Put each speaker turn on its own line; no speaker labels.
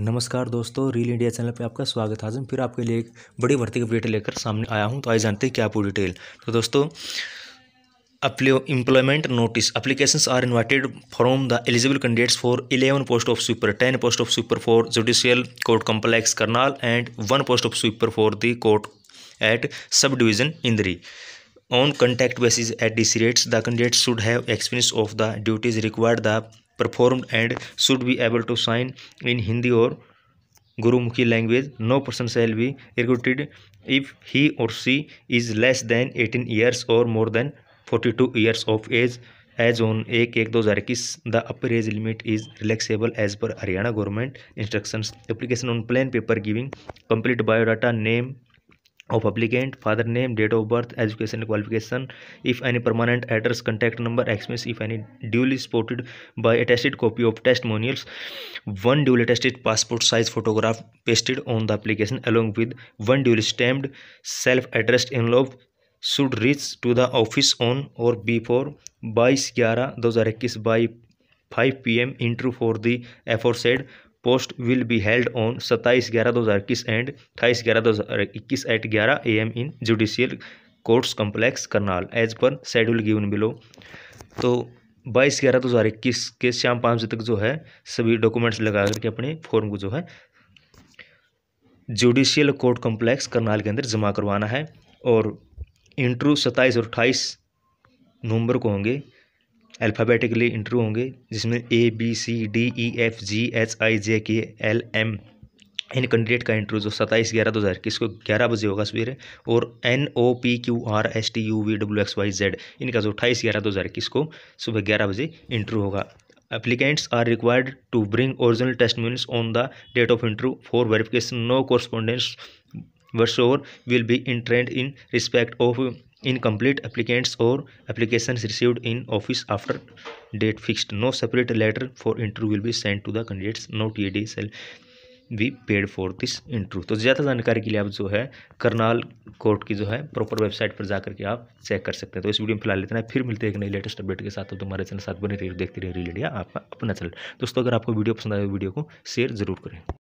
नमस्कार दोस्तों reel India channel पे आपका स्वागत है आज फिर आपके लिए एक बड़ी भर्ती की अपडेट लेकर सामने आया हूँ तो आइए जानते हैं क्या पूरी डिटेल तो दोस्तों employment notice application are invited from the eligible candidates for eleven post of sweeper ten post of sweeper for judicial court complex Karnal and one post of sweeper for the court at sub division Indri on contact basis at DC rates the candidates should have experience of the duties required the performed and should be able to sign in Hindi or Gurumukhi language. No person shall be recruited if he or she is less than 18 years or more than 42 years of age. Age on एक एक दो हज़ार इक्कीस the upper age limit is relaxable as per Haryana government instructions application on plain paper giving complete biodata name of applicant father name date of birth education qualification if any permanent address contact number experience if any duly supported by attested copy of testimonials one duly attested passport size photograph pasted on the application along with one duly stamped self addressed envelope should reach to the office on or before बाईस ग्यारह दो हज़ार इक्कीस by five P M interview for the aforesaid post will be held on सत्ताईस ग्यारह दो हज़ार इक्कीस एंड अट्ठाईस ग्यारह दो हज़ार इक्कीस एट ग्यारह A M in judicial courts complex Karnal as per schedule given below तो बाईस ग्यारह दो हज़ार इक्कीस के शाम पाँच बजे तक जो है सभी डॉक्यूमेंट्स लगा करके अपने फॉर्म को जो है जुडिशियल कोर्ट कम्प्लेक्स करनाल के अंदर जमा करवाना है और इंटरव्यू सत्ताईस और अट्ठाईस नवंबर को होंगे अल्फ़ाबेटिकली इंटरव्यू होंगे जिसमें A B C D E F G H I J K L M इन कैंडिडेट का इंटरव्यू जो सत्ताईस ग्यारह दो हज़ार इक्कीस को ग्यारह बजे होगा सवेरे और N O P Q R S T U V W X Y Z इनका जो अट्ठाईस ग्यारह दो हज़ार इक्कीस को सुबह ग्यारह बजे इंटरव्यू होगा are required to bring original test original on the date of interview for verification no no correspondence whatsoever will be entertained in respect of incomplete applicants or application received in office after date fixed no separate letter for interview will be send to the candidates note ये डी सेल वी paid for this interview तो ज़्यादा जानकारी के लिए आप जो है करनाल कोर्ट की जो है प्रॉपर वेबसाइट पर जा करके आप चेक कर सकते हैं तो इस वीडियो में फिलहाल लेते हैं फिर मिलते हैं एक नई लेटेस्ट अपडेट के साथ तो तुम्हारे चैनल साथ बने रहिए देखते रहिए रिलेडिया आपका अपना चैनल दोस्तों अगर आपको वीडियो पसंद आए वीडियो को शेयर जरूर करें